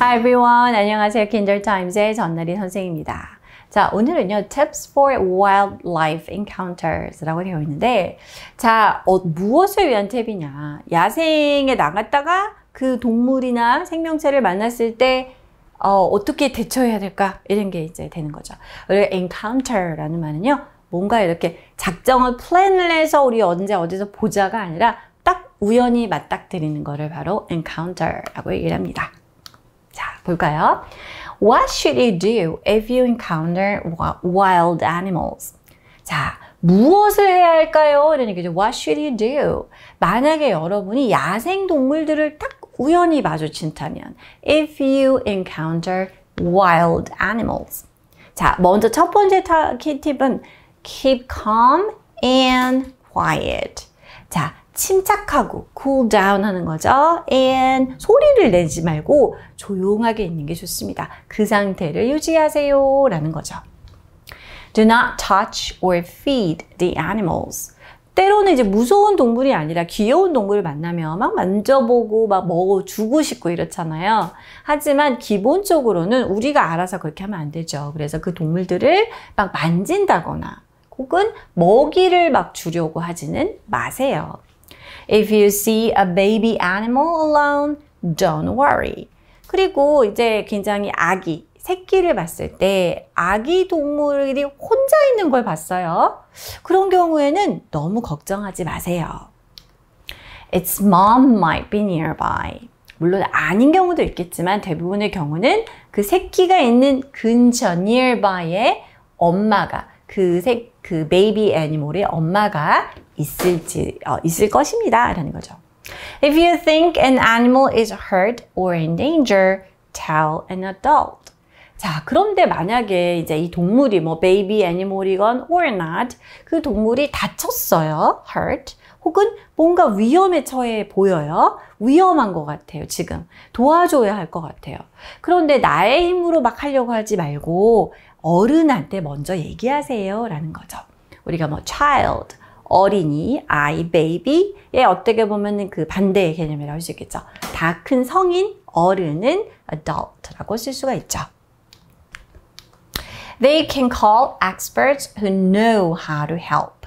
Hi everyone. 안녕하세요. 킨절타임즈의 전나리 선생입니다. 자, 오늘은요. Tips for Wildlife Encounters라고 되어 있는데 자, 어, 무엇을 위한 팁이냐. 야생에 나갔다가 그 동물이나 생명체를 만났을 때 어, 어떻게 대처해야 될까? 이런 게 이제 되는 거죠. encounter라는 말은요. 뭔가 이렇게 작정을 플랜을 해서 우리 언제 어디서 보자가 아니라 딱 우연히 맞닥뜨리는 거를 바로 encounter라고 얘기를 합니다. 볼까요? What should you do if you encounter wild animals? 자, 무엇을 해야 할까요? 이런 얘기죠. What should you do? 만약에 여러분이 야생동물들을 딱 우연히 마주친다면 If you encounter wild animals 자, 먼저 첫 번째 팁은 Keep calm and quiet 자, 침착하고 cool down 하는 거죠. and 소리를 내지 말고 조용하게 있는 게 좋습니다. 그 상태를 유지하세요 라는 거죠. Do not touch or feed the animals. 때로는 이제 무서운 동물이 아니라 귀여운 동물을 만나면 막 만져보고 막 먹어주고 싶고 이렇잖아요. 하지만 기본적으로는 우리가 알아서 그렇게 하면 안 되죠. 그래서 그 동물들을 막 만진다거나 혹은 먹이를 막 주려고 하지는 마세요. If you see a baby animal alone, don't worry. 그리고 이제 굉장히 아기, 새끼를 봤을 때 아기 동물이 혼자 있는 걸 봤어요. 그런 경우에는 너무 걱정하지 마세요. Its mom might be nearby. 물론 아닌 경우도 있겠지만 대부분의 경우는 그 새끼가 있는 근처 nearby에 엄마가 그 새, 그 베이비 애니멀의 엄마가 있을지 어, 있을 것입니다라는 거죠. If you think an animal is hurt or in danger, tell an adult. 자, 그런데 만약에 이제 이 동물이 뭐 baby animal이건 or not 그 동물이 다쳤어요. hurt 혹은 뭔가 위험에 처해 보여요. 위험한 것 같아요, 지금. 도와줘야 할 것 같아요. 그런데 나의 힘으로 막 하려고 하지 말고 어른한테 먼저 얘기하세요. 라는 거죠. 우리가 뭐 child, 어린이, 아이, 베이비의 어떻게 보면 그 반대의 개념이라고 할 수 있겠죠. 다 큰 성인, 어른은 adult라고 쓸 수가 있죠. They can call experts who know how to help.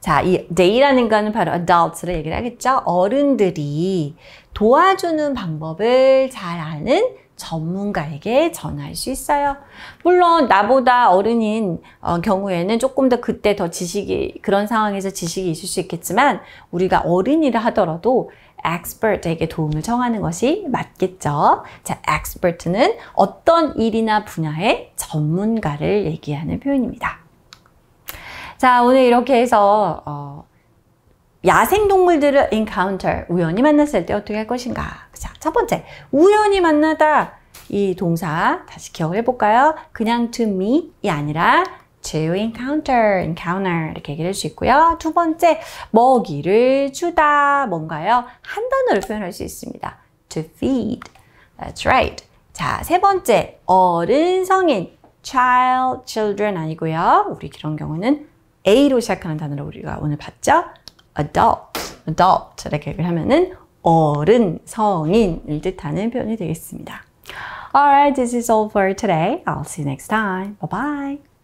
자, 이 day라는 거는 바로 adults를 얘기를 하겠죠. 어른들이 도와주는 방법을 잘 아는 전문가에게 전할 수 있어요. 물론 나보다 어른인 어, 경우에는 조금 더 그때 더 지식이 그런 상황에서 지식이 있을 수 있겠지만 우리가 어른이라 하더라도 expert에게 도움을 청하는 것이 맞겠죠. 자, expert는 어떤 일이나 분야의 전문가를 얘기하는 표현입니다. 자, 오늘 이렇게 해서 어, 야생동물들을 encounter, 우연히 만났을 때 어떻게 할 것인가. 자, 첫 번째, 우연히 만나다. 이 동사 다시 기억을 해볼까요? 그냥 to meet이 아니라 to encounter, encounter 이렇게 얘기를 할수 있고요. 두 번째, 먹이를 주다. 뭔가요? 한 단어로 표현할 수 있습니다. to feed. That's right. 자, 세 번째, 어른 성인. child, children 아니고요. 우리 그런 경우는 A로 시작하는 단어로 우리가 오늘 봤죠? adult, adult 이렇게 하면은 어른, 성인을 뜻하는 표현이 되겠습니다. Alright, this is all for today. I'll see you next time. Bye bye.